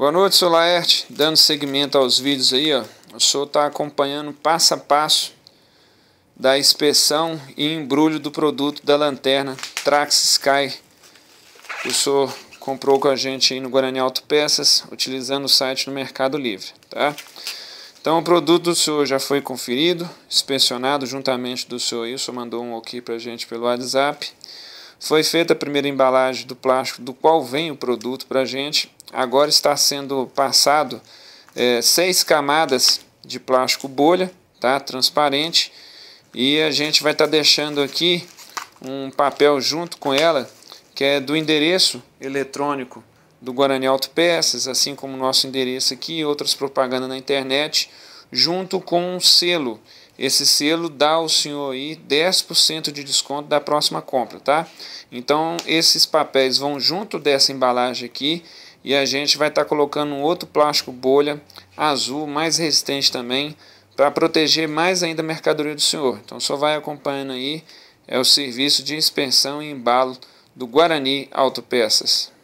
Boa noite, sou Laerte, dando seguimento aos vídeos aí, ó. O senhor está acompanhando passo a passo da inspeção e embrulho do produto da lanterna Trax Sky. O senhor comprou com a gente aí no Guarani Auto Peças, utilizando o site no Mercado Livre, tá? Então o produto do senhor já foi conferido, inspecionado juntamente do senhor aí, o senhor mandou um ok para a gente pelo WhatsApp. Foi feita a primeira embalagem do plástico do qual vem o produto para a gente agora está sendo passado é, seis camadas de plástico bolha, tá? transparente, e a gente vai estar tá deixando aqui um papel junto com ela, que é do endereço eletrônico do Guarani Auto Peças, assim como nosso endereço aqui, e outras propagandas na internet, junto com um selo. Esse selo dá ao senhor aí 10% de desconto da próxima compra, tá? Então, esses papéis vão junto dessa embalagem aqui e a gente vai estar tá colocando um outro plástico bolha azul, mais resistente também, para proteger mais ainda a mercadoria do senhor. Então só vai acompanhando aí, é o serviço de inspeção e embalo do Guarani Autopeças.